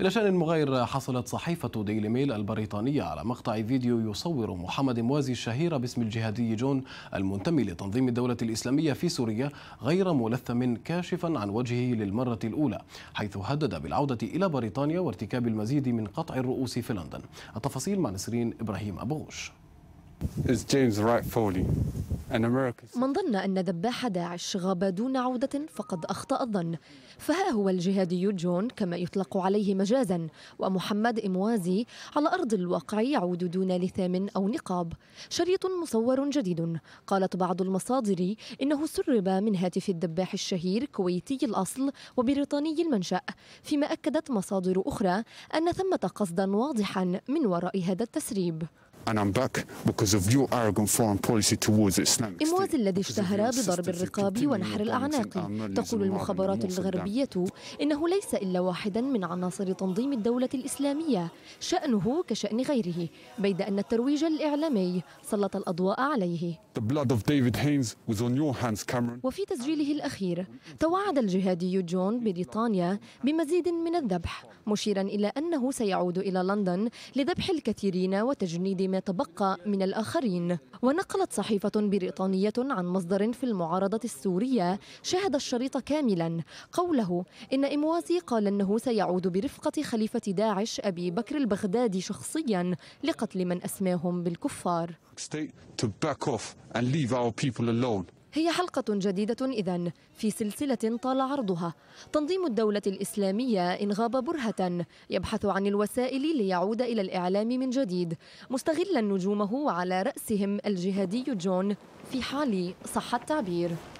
إلى شأن مغاير حصلت صحيفة ديلي ميل البريطانية على مقطع فيديو يصور محمد موازي الشهير باسم الجهادي جون المنتمي لتنظيم الدولة الإسلامية في سوريا غير ملثم كاشفا عن وجهه للمرة الأولى حيث هدد بالعودة إلى بريطانيا وارتكاب المزيد من قطع الرؤوس في لندن التفاصيل مع نسرين إبراهيم أبوش It's James Wright Foley. من ظن أن ذباح داعش غاب دون عودة فقد أخطأ الظن فها هو الجهادي جون كما يطلق عليه مجازا ومحمد إموازي على أرض الواقع يعود دون لثام أو نقاب شريط مصور جديد قالت بعض المصادر إنه سرب من هاتف الذباح الشهير كويتي الأصل وبريطاني المنشأ فيما أكدت مصادر أخرى أن ثمة قصدا واضحا من وراء هذا التسريب إمواز الذي اشتهر بضرب الرقاب ونحر الأعناق تقول المخابرات الغربية إنه ليس إلا واحدا من عناصر تنظيم الدولة الإسلامية شأنه كشأن غيره بيد أن الترويج الإعلامي سلط الأضواء عليه وفي تسجيله الأخير توعد الجهادي جون بريطانيا بمزيد من الذبح مشيرا إلى أنه سيعود إلى لندن لذبح الكثيرين وتجنيد ما يتبقى تبقى من الآخرين ونقلت صحيفة بريطانية عن مصدر في المعارضة السورية شهد الشريط كاملا قوله إن إموازي قال أنه سيعود برفقة خليفة داعش أبي بكر البغدادي شخصيا لقتل من أسماهم بالكفار هي حلقة جديدة إذا في سلسلة طال عرضها تنظيم الدولة الإسلامية إن غاب برهة يبحث عن الوسائل ليعود إلى الإعلام من جديد مستغلا نجومه وعلى رأسهم الجهادي جون في حال صح التعبير